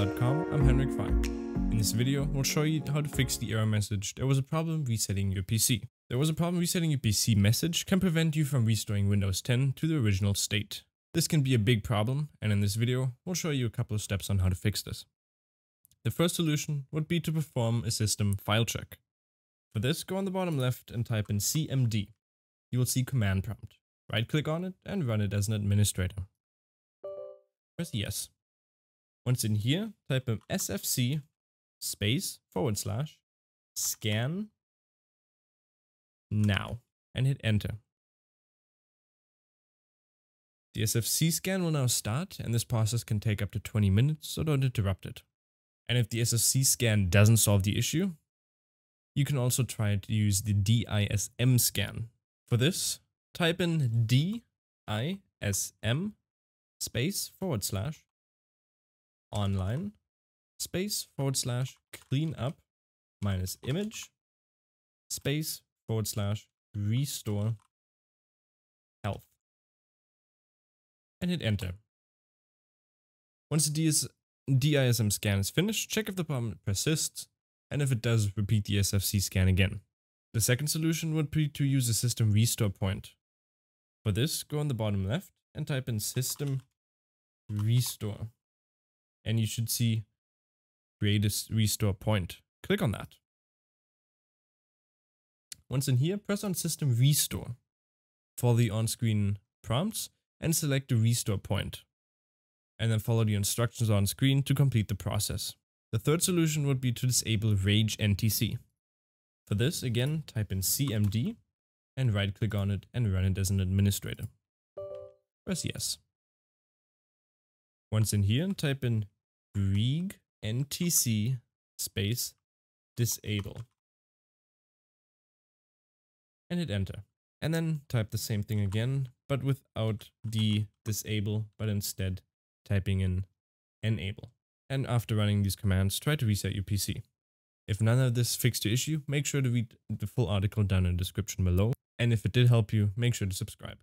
I'm Henrik Fein. In this video, we'll show you how to fix the error message there was a problem resetting your PC. There was a problem resetting your PC message can prevent you from restoring Windows 10 to the original state. This can be a big problem, and in this video, we'll show you a couple of steps on how to fix this. The first solution would be to perform a system file check. For this, go on the bottom left and type in cmd. You will see command prompt. Right click on it and run it as an administrator. Press yes. Once in here, type in sfc space forward slash scan now and hit enter. The SFC scan will now start and this process can take up to 20 minutes, so don't interrupt it. And if the SFC scan doesn't solve the issue, you can also try to use the DISM scan. For this, type in DISM space forward slash online space forward slash cleanup minus image space forward slash restore health and hit enter. Once the DS DISM scan is finished, check if the problem persists and if it does, repeat the SFC scan again. The second solution would be to use a system restore point. For this, go on the bottom left and type in system restore and you should see create a restore point. Click on that. Once in here, press on system restore for the on-screen prompts and select the restore point. And then follow the instructions on screen to complete the process. The third solution would be to disable Rage NTC. For this, again, type in CMD and right click on it and run it as an administrator. Press yes. Once in here, type in Grieg NTC space disable. And hit enter. And then type the same thing again, but without the disable, but instead typing in enable. And after running these commands, try to reset your PC. If none of this fixed your issue, make sure to read the full article down in the description below. And if it did help you, make sure to subscribe.